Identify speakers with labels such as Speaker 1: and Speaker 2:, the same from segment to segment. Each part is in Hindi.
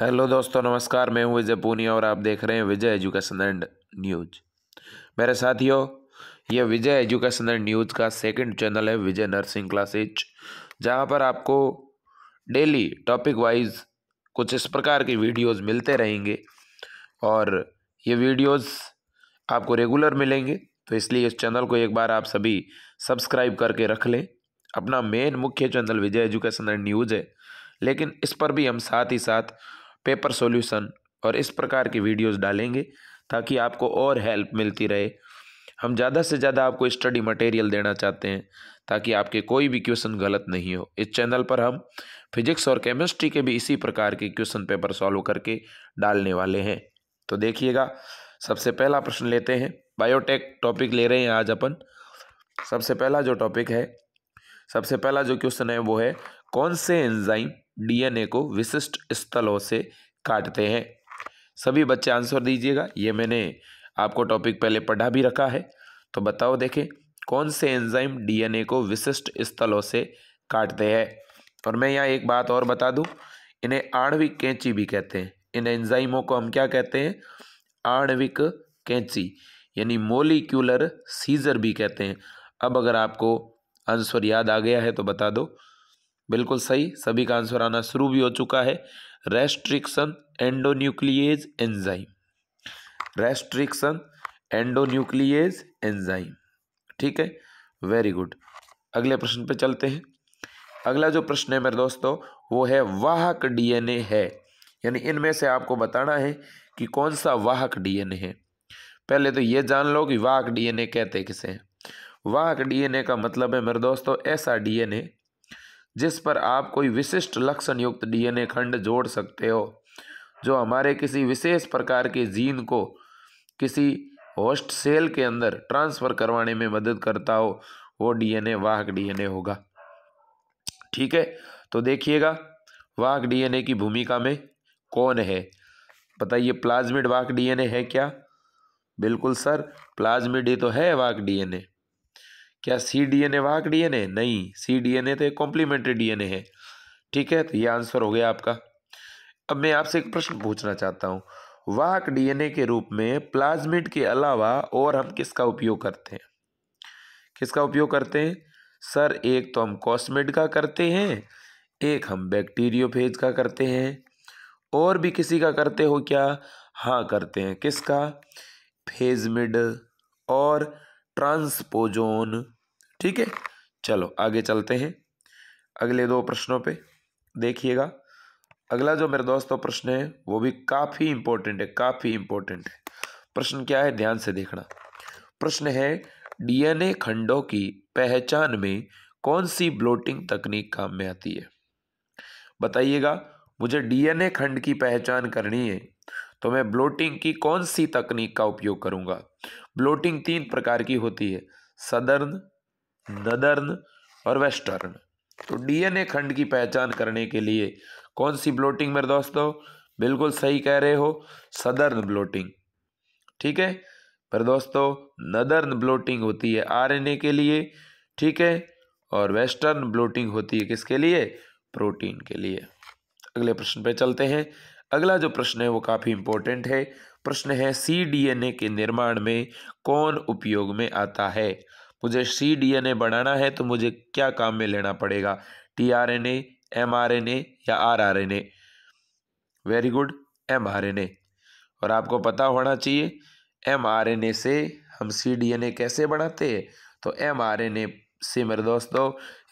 Speaker 1: हेलो दोस्तों नमस्कार मैं हूं विजय पूनिया और आप देख रहे हैं विजय एजुकेशन एंड न्यूज मेरे साथियों यह विजय एजुकेशन एंड न्यूज का सेकंड चैनल है विजय नर्सिंग क्लासेज जहां पर आपको डेली टॉपिक वाइज कुछ इस प्रकार की वीडियोस मिलते रहेंगे और ये वीडियोस आपको रेगुलर मिलेंगे तो इसलिए इस चैनल को एक बार आप सभी सब्सक्राइब करके रख लें अपना मेन मुख्य channel Vijay education and news है लेकिन इस पर भी हम साथ ही साथ पेपर सॉल्यूशन और इस प्रकार की वीडियोस डालेंगे ताकि आपको और हेल्प मिलती रहे हम ज़्यादा से ज़्यादा आपको स्टडी मटेरियल देना चाहते हैं ताकि आपके कोई भी क्वेश्चन गलत नहीं हो इस चैनल पर हम फिजिक्स और केमिस्ट्री के भी इसी प्रकार के क्वेश्चन पेपर सॉल्व करके डालने वाले हैं तो देखिएगा सबसे पहला प्रश्न लेते हैं बायोटेक टॉपिक ले रहे हैं आज अपन सबसे पहला जो टॉपिक है सबसे पहला जो क्वेश्चन है वो है कौन से एंजाइम डीएनए को विशिष्ट स्थलों से काटते हैं सभी बच्चे आंसर दीजिएगा ये मैंने आपको टॉपिक पहले पढ़ा भी रखा है तो बताओ देखें कौन से एंजाइम डीएनए को विशिष्ट स्थलों से काटते हैं और मैं यहाँ एक बात और बता दूँ इन्हें आणविक कैंची भी कहते हैं इन एंजाइमों को हम क्या कहते हैं आणविक कैंची यानी मोलिक्यूलर सीजर भी कहते हैं अब अगर आपको आंसर याद आ गया है तो बता दो बिल्कुल सही सभी का आंसर आना शुरू भी हो चुका है restriction endonuclease enzyme restriction endonuclease enzyme ठीक है वेरी गुड अगले प्रश्न पे चलते हैं अगला जो प्रश्न है मेरे दोस्तों वो है वाहक डीएनए है यानी इनमें से आपको बताना है कि कौन सा वाहक डीएनए है पहले तो ये जान लो कि वाहक डीएनए कहते किसे हैं वाहक डीएनए का मतलब है मेरे दोस्तों ऐसा डीएनए जिस पर आप कोई विशिष्ट लक्षण युक्त डीएनए खंड जोड़ सकते हो जो हमारे किसी विशेष प्रकार के जीन को किसी होस्ट सेल के अंदर ट्रांसफ़र करवाने में मदद करता हो वो डीएनए वाहक डीएनए होगा ठीक है तो देखिएगा वाहक डीएनए की भूमिका में कौन है बताइए प्लाज्मिड वाहक डीएनए है क्या बिल्कुल सर प्लाज्मिड ही तो है वाहक डीएनए क्या सी डी एन ए वाहक डी एन ए नहीं सी डी एन ए तो एक कॉम्प्लीमेंट्री डी एन ए है ठीक है तो ये आंसर हो गया आपका अब मैं आपसे एक प्रश्न पूछना चाहता हूँ वाहक डीएनए के रूप में प्लाज्मिड के अलावा और हम किसका उपयोग करते हैं किसका उपयोग करते हैं सर एक तो हम कॉस्मेट का करते हैं एक हम फेज का करते हैं और भी किसी का करते हो क्या हाँ करते हैं किसका फेजमिड और ट्रांसपोजोन ठीक है चलो आगे चलते हैं अगले दो प्रश्नों पे देखिएगा अगला जो मेरे दोस्तों प्रश्न है वो भी काफ़ी इंपॉर्टेंट है काफ़ी इंपॉर्टेंट है प्रश्न क्या है ध्यान से देखना प्रश्न है डीएनए खंडों की पहचान में कौन सी ब्लोटिंग तकनीक काम में आती है बताइएगा मुझे डीएनए खंड की पहचान करनी है तो मैं ब्लोटिंग की कौन सी तकनीक का उपयोग करूंगा ब्लोटिंग तीन प्रकार की होती है सदर्न नदर्न और वेस्टर्न तो डीएनए खंड की पहचान करने के लिए कौन सी ब्लोटिंग मेरे दोस्तों बिल्कुल सही कह रहे हो सदर्न ब्लोटिंग ठीक है पर दोस्तों नदर्न ब्लोटिंग होती है आरएनए के लिए ठीक है और वेस्टर्न ब्लोटिंग होती है किसके लिए प्रोटीन के लिए अगले प्रश्न पे चलते हैं अगला जो प्रश्न है वो काफ़ी इम्पोर्टेंट है प्रश्न है सी ए के निर्माण में कौन उपयोग में आता है मुझे सी ए बनाना है तो मुझे क्या काम में लेना पड़ेगा T R N A M R N A या R R N A very good M R N A और आपको पता होना चाहिए एम आर एन ए से हम सी डी एन ए कैसे बनाते हैं तो एम आर एन ए से मेरे दोस्तों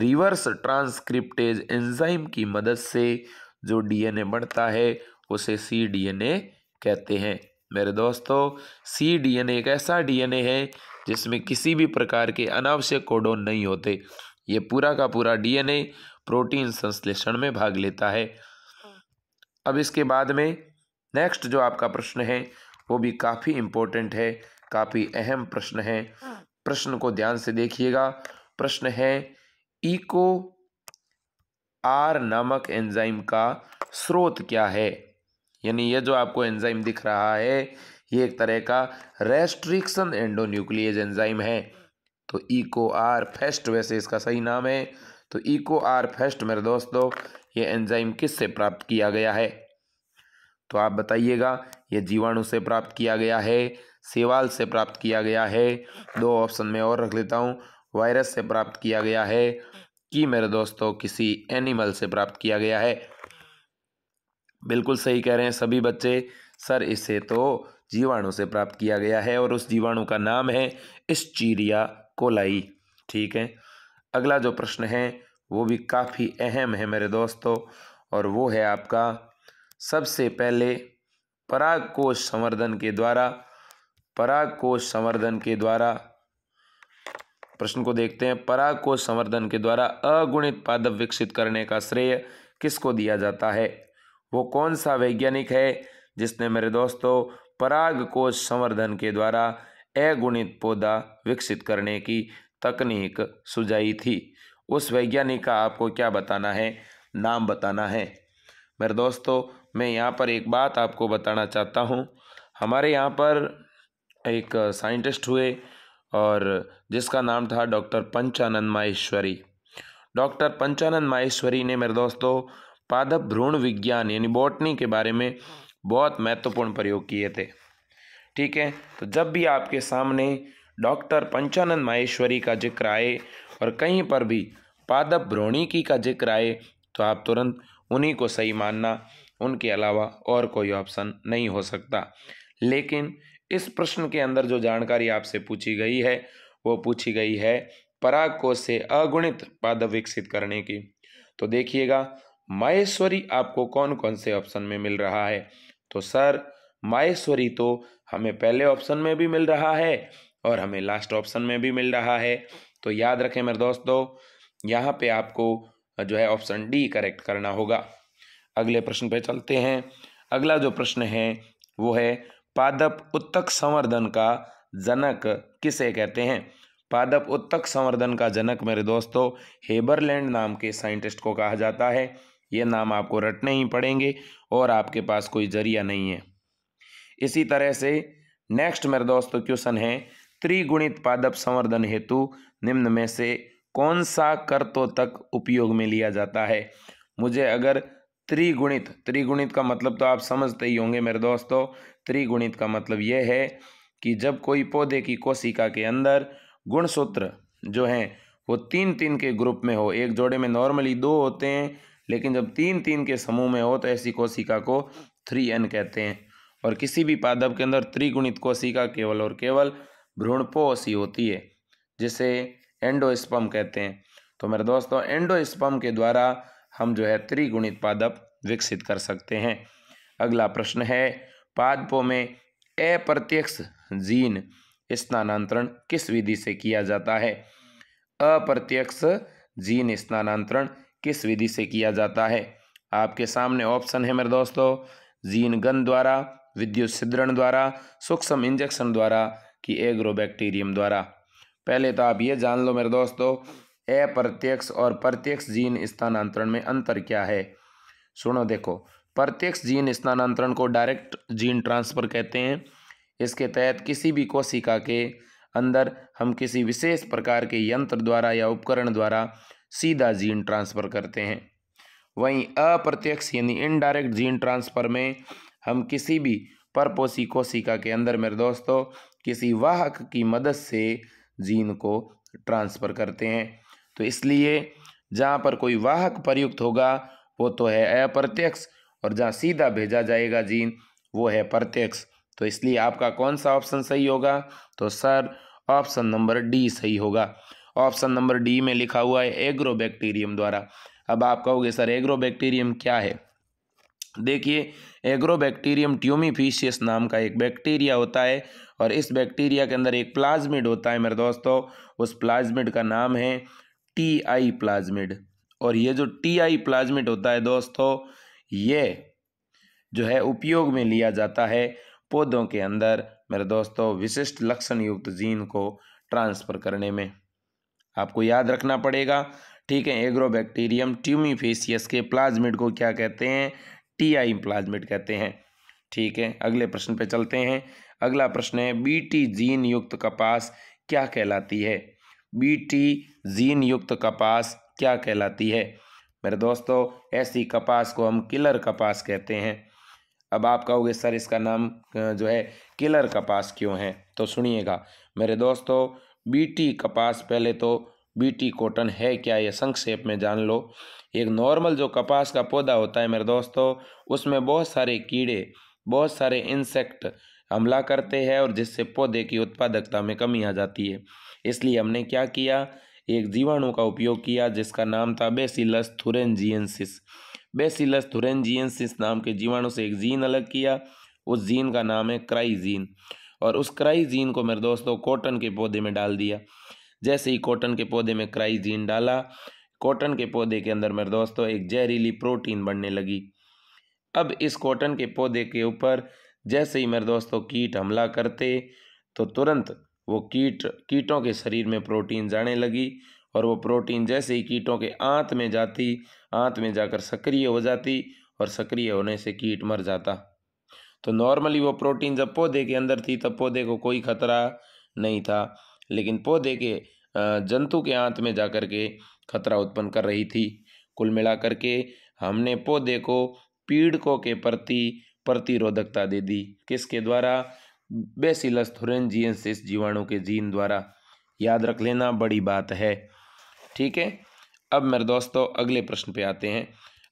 Speaker 1: रिवर्स ट्रांसक्रिप्टेज एंजाइम की मदद से जो डीएनए बनता है उसे सी डीएनए कहते हैं मेरे दोस्तों सी डीएनए एक ऐसा डीएनए है जिसमें किसी भी प्रकार के अनावश्यक कोडोन नहीं होते ये पूरा का पूरा डीएनए प्रोटीन संश्लेषण में भाग लेता है अब इसके बाद में नेक्स्ट जो आपका प्रश्न है वो भी काफ़ी इम्पोर्टेंट है काफ़ी अहम प्रश्न है हाँ। प्रश्न को ध्यान से देखिएगा प्रश्न है इको आर नामक एंजाइम का स्रोत क्या है यानी ये जो आपको एंजाइम दिख रहा है ये एक तरह का रेस्ट्रिक्शन एंडोन्यूक्लियज एंजाइम है तो इको आर फेस्ट वैसे इसका सही नाम है तो इको आर फेस्ट मेरे दोस्तों ये एंजाइम किस से प्राप्त किया गया है तो आप बताइएगा ये जीवाणु से प्राप्त किया गया है सेवाल से प्राप्त किया गया है दो ऑप्शन में और रख लेता हूँ वायरस से प्राप्त किया गया है कि मेरे दोस्तों किसी एनिमल से प्राप्त किया गया है बिल्कुल सही कह रहे हैं सभी बच्चे सर इसे तो जीवाणु से प्राप्त किया गया है और उस जीवाणु का नाम है इस्चीरिया कोलाई ठीक है अगला जो प्रश्न है वो भी काफ़ी अहम है मेरे दोस्तों और वो है आपका सबसे पहले परागकोश संवर्धन के द्वारा परागकोश संवर्धन के द्वारा प्रश्न को देखते हैं परागकोश संवर्धन के द्वारा अगुणित पादप विकसित करने का श्रेय किसको दिया जाता है वो कौन सा वैज्ञानिक है जिसने मेरे दोस्तों पराग कोश संवर्धन के द्वारा अगुणित पौधा विकसित करने की तकनीक सुझाई थी उस वैज्ञानिक का आपको क्या बताना है नाम बताना है मेरे दोस्तों मैं यहाँ पर एक बात आपको बताना चाहता हूँ हमारे यहाँ पर एक साइंटिस्ट हुए और जिसका नाम था डॉक्टर पंचानंद माहेश्वरी डॉक्टर पंचानंद माहेश्वरी ने मेरे दोस्तों पादप भ्रूण विज्ञान यानी बॉटनी के बारे में बहुत महत्वपूर्ण प्रयोग किए थे ठीक है तो जब भी आपके सामने डॉक्टर पंचानंद माहेश्वरी का जिक्र आए और कहीं पर भी पादप भ्रोणिकी का जिक्र आए तो आप तुरंत उन्हीं को सही मानना उनके अलावा और कोई ऑप्शन नहीं हो सकता लेकिन इस प्रश्न के अंदर जो जानकारी आपसे पूछी गई है वो पूछी गई है पराग कोष से अगुणित पादप विकसित करने की तो देखिएगा माहेश्वरी आपको कौन कौन से ऑप्शन में मिल रहा है तो सर माहेश्वरी तो हमें पहले ऑप्शन में भी मिल रहा है और हमें लास्ट ऑप्शन में भी मिल रहा है तो याद रखें मेरे दोस्तों यहाँ पे आपको जो है ऑप्शन डी करेक्ट करना होगा अगले प्रश्न पे चलते हैं अगला जो प्रश्न है वो है पादप उत्तक संवर्धन का जनक किसे कहते हैं पादप उत्तक संवर्धन का जनक मेरे दोस्तों हेबरलैंड नाम के साइंटिस्ट को कहा जाता है ये नाम आपको रटने ही पड़ेंगे और आपके पास कोई जरिया नहीं है इसी तरह से नेक्स्ट मेरे दोस्तों क्वेश्चन है त्रिगुणित पादप संवर्धन हेतु निम्न में से कौन सा कर्तों तक उपयोग में लिया जाता है मुझे अगर त्रिगुणित त्रिगुणित का मतलब तो आप समझते ही होंगे मेरे दोस्तों त्रिगुणित का मतलब यह है कि जब कोई पौधे की कोशिका के अंदर गुणसूत्र जो हैं वो तीन तीन के ग्रुप में हो एक जोड़े में नॉर्मली दो होते हैं लेकिन जब तीन तीन के समूह में हो तो ऐसी कोशिका को थ्री एन कहते हैं और किसी भी पादप के अंदर त्रिगुणित कोशिका केवल और केवल भ्रूणपोषी होती है जिसे एंडोस्पम कहते हैं तो मेरे दोस्तों एंडोस्पम के द्वारा हम जो है त्रिगुणित पादप विकसित कर सकते हैं अगला प्रश्न है पादपों में अप्रत्यक्ष जीन स्थानांतरण किस विधि से किया जाता है अप्रत्यक्ष जीन स्थानांतरण किस विधि से किया जाता है आपके सामने ऑप्शन है मेरे दोस्तों जीन गन द्वारा विद्युत सिद्रण द्वारा सूक्ष्म इंजेक्शन द्वारा कि एग्रोबैक्टीरियम द्वारा पहले तो आप ये जान लो मेरे दोस्तों अप्रत्यक्ष और प्रत्यक्ष जीन स्थानांतरण में अंतर क्या है सुनो देखो प्रत्यक्ष जीन स्थानांतरण को डायरेक्ट जीन ट्रांसफ़र कहते हैं इसके तहत किसी भी कोशिका के अंदर हम किसी विशेष प्रकार के यंत्र द्वारा या उपकरण द्वारा सीधा जीन ट्रांसफ़र करते हैं वहीं अप्रत्यक्ष यानी इनडायरेक्ट जीन ट्रांसफ़र में हम किसी भी परपोसी कोशिका के अंदर मेरे दोस्तों किसी वाहक की मदद से जीन को ट्रांसफ़र करते हैं तो इसलिए जहाँ पर कोई वाहक प्रयुक्त होगा वो तो है अप्रत्यक्ष और जहाँ सीधा भेजा जाएगा जीन वो है प्रत्यक्ष तो इसलिए आपका कौन सा ऑप्शन सही होगा तो सर ऑप्शन नंबर डी सही होगा ऑप्शन नंबर डी में लिखा हुआ है एग्रोबैक्टीरियम द्वारा अब आप कहोगे सर एग्रोबैक्टीरियम क्या है देखिए एग्रोबैक्टीरियम ट्यूमीफिशियस नाम का एक बैक्टीरिया होता है और इस बैक्टीरिया के अंदर एक प्लाज्मिड होता है मेरे दोस्तों उस प्लाज्मिड का नाम है टी आई प्लाज्मिड और ये जो टी आई प्लाज्मिड होता है दोस्तों ये जो है उपयोग में लिया जाता है पौधों के अंदर मेरे दोस्तों विशिष्ट लक्षण युक्त जीन को ट्रांसफ़र करने में आपको याद रखना पड़ेगा ठीक है एग्रोबैक्टीरियम ट्यूमिफेसियस के प्लाज्मिड को क्या कहते हैं टी आई प्लाज्मिड कहते हैं ठीक है अगले प्रश्न पे चलते हैं अगला प्रश्न है बीटी जीन युक्त कपास क्या कहलाती है बीटी जीन युक्त कपास क्या कहलाती है मेरे दोस्तों ऐसी कपास को हम किलर कपास कहते हैं अब आप कहोगे सर इसका नाम जो है किलर कपास क्यों है तो सुनिएगा मेरे दोस्तों बीटी कपास पहले तो बीटी कॉटन है क्या ये संक्षेप में जान लो एक नॉर्मल जो कपास का पौधा होता है मेरे दोस्तों उसमें बहुत सारे कीड़े बहुत सारे इंसेक्ट हमला करते हैं और जिससे पौधे की उत्पादकता में कमी आ जाती है इसलिए हमने क्या किया एक जीवाणु का उपयोग किया जिसका नाम था बेसिलस थुरेंजियंसिस बेसिलस थुरेंजियंसिस नाम के जीवाणु से एक जीन अलग किया उस जीन का नाम है क्राइजीन और उस क्राइजीन को मेरे दोस्तों कॉटन के पौधे में डाल दिया जैसे ही कॉटन के पौधे में क्राइजीन डाला कॉटन के पौधे के अंदर मेरे दोस्तों एक जहरीली प्रोटीन बनने लगी अब इस कॉटन के पौधे के ऊपर जैसे ही मेरे दोस्तों कीट हमला करते तो तुरंत वो कीट कीटों के शरीर में प्रोटीन जाने लगी और वो प्रोटीन जैसे ही कीटों के आंत में जाती आंत में जाकर सक्रिय हो जाती और सक्रिय होने से कीट मर जाता तो नॉर्मली वो प्रोटीन जब पौधे के अंदर थी तब पौधे को कोई खतरा नहीं था लेकिन पौधे के जंतु के आंत में जा कर के खतरा उत्पन्न कर रही थी कुल मिलाकर के हमने पौधे को पीड़कों के प्रति प्रतिरोधकता दे दी किसके द्वारा बेसिलस इस जीवाणु के जीन द्वारा याद रख लेना बड़ी बात है ठीक है अब मेरे दोस्तों अगले प्रश्न पे आते हैं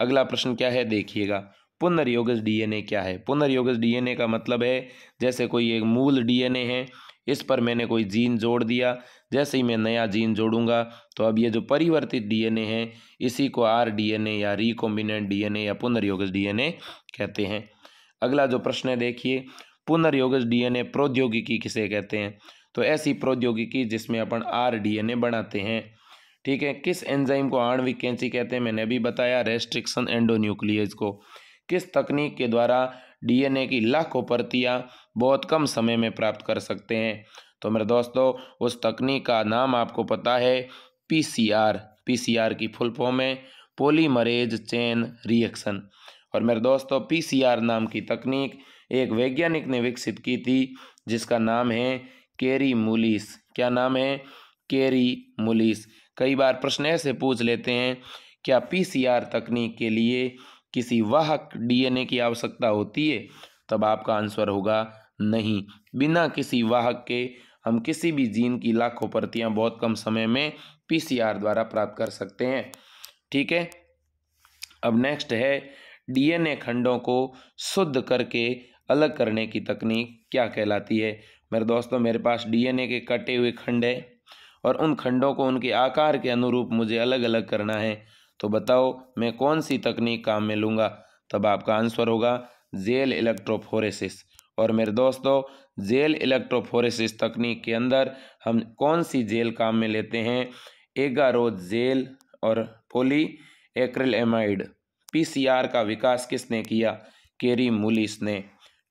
Speaker 1: अगला प्रश्न क्या है देखिएगा पुनर्योगज डीएनए क्या है पुनर्योगज डीएनए का मतलब है जैसे कोई एक मूल डीएनए है इस पर मैंने कोई जीन जोड़ दिया जैसे ही मैं नया जीन जोड़ूंगा तो अब ये जो परिवर्तित डीएनए है इसी को आर डीएनए या रिकॉम्बिनेंट डीएनए या पुनर्योगज डीएनए कहते हैं अगला जो प्रश्न है देखिए पुनर्योगज डीएनए प्रौद्योगिकी किसे कहते हैं तो ऐसी प्रौद्योगिकी जिसमें अपन आर डीएनए बनाते हैं ठीक है किस एंजाइम को आणविक कैंची कहते हैं मैंने अभी बताया रेस्ट्रिक्शन एंडोन्यूक्लियज को किस तकनीक के द्वारा डीएनए की लाखों परतियाँ बहुत कम समय में प्राप्त कर सकते हैं तो मेरे दोस्तों उस तकनीक का नाम आपको पता है पीसीआर पीसीआर की फुल फॉर्म है पोलीमरेज चेन रिएक्शन और मेरे दोस्तों पीसीआर नाम की तकनीक एक वैज्ञानिक ने विकसित की थी जिसका नाम है केरी मुलिस क्या नाम है केरी मुलिस कई बार प्रश्न ऐसे पूछ लेते हैं क्या पीसीआर तकनीक के लिए किसी वाहक डीएनए की आवश्यकता होती है तब आपका आंसर होगा नहीं बिना किसी वाहक के हम किसी भी जीन की लाखों प्रतियां बहुत कम समय में पीसीआर द्वारा प्राप्त कर सकते हैं ठीक है अब नेक्स्ट है डीएनए खंडों को शुद्ध करके अलग करने की तकनीक क्या कहलाती है मेरे दोस्तों मेरे पास डीएनए के कटे हुए खंड है और उन खंडों को उनके आकार के अनुरूप मुझे अलग अलग करना है तो बताओ मैं कौन सी तकनीक काम में लूँगा तब आपका आंसर होगा जेल इलेक्ट्रोफोरेसिस और मेरे दोस्तों जेल इलेक्ट्रोफोरेसिस तकनीक के अंदर हम कौन सी जेल काम में लेते हैं एगारोज जेल और पोली एक्रिल एमाइड पीसीआर का विकास किसने किया केरी मुलिस ने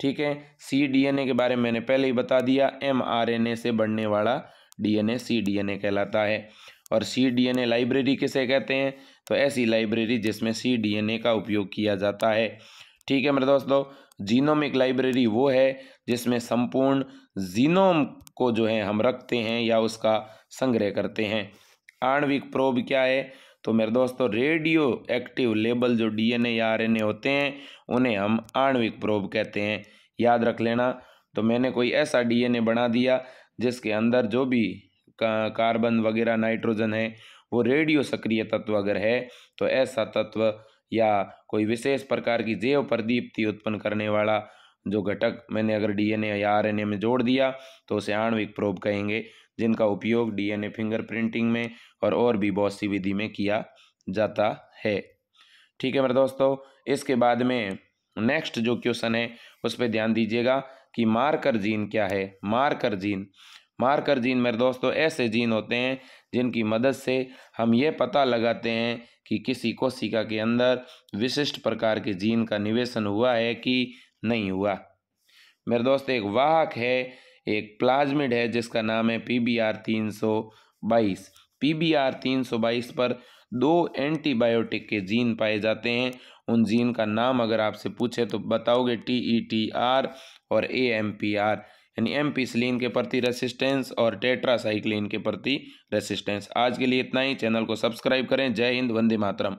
Speaker 1: ठीक है सी ए के बारे में मैंने पहले ही बता दिया एमआरएनए से बढ़ने वाला डीएनए सी ए कहलाता है और सी ए लाइब्रेरी किसे कहते हैं तो ऐसी लाइब्रेरी जिसमें सी डी एन ए का उपयोग किया जाता है ठीक है मेरे दोस्तों जीनोमिक लाइब्रेरी वो है जिसमें संपूर्ण जीनोम को जो है हम रखते हैं या उसका संग्रह करते हैं आणविक प्रोब क्या है तो मेरे दोस्तों रेडियो एक्टिव लेबल जो डीएनए या आरएनए होते हैं उन्हें हम आणविक प्रोब कहते हैं याद रख लेना तो मैंने कोई ऐसा डीएनए बना दिया जिसके अंदर जो भी कार्बन वगैरह नाइट्रोजन है वो रेडियो सक्रिय तत्व अगर है तो ऐसा तत्व या कोई विशेष प्रकार की जैव प्रदीप्ति उत्पन्न करने वाला जो घटक मैंने अगर डीएनए या आरएनए में जोड़ दिया तो उसे आणविक प्रोब कहेंगे जिनका उपयोग डीएनए फिंगर प्रिंटिंग में और और भी बहुत सी विधि में किया जाता है ठीक है मेरे दोस्तों इसके बाद में नेक्स्ट जो क्वेश्चन है उस पर ध्यान दीजिएगा कि मार्कर जीन क्या है मार्कर जीन मार्कर जीन मेरे दोस्तों ऐसे जीन होते हैं जिनकी मदद से हम ये पता लगाते हैं कि किसी कोशिका के अंदर विशिष्ट प्रकार के जीन का निवेशन हुआ है कि नहीं हुआ मेरे दोस्त एक वाहक है एक प्लाज्मिड है जिसका नाम है पी बी आर तीन सौ बाईस पी बी आर तीन सौ बाईस पर दो एंटीबायोटिक के जीन पाए जाते हैं उन जीन का नाम अगर आपसे पूछे तो बताओगे टी ई टी आर और ए एम पी आर यानी सिलीन के प्रति रेसिस्टेंस और टेट्रासाइक्लिन के प्रति रेसिस्टेंस आज के लिए इतना ही चैनल को सब्सक्राइब करें जय हिंद वंदे मातरम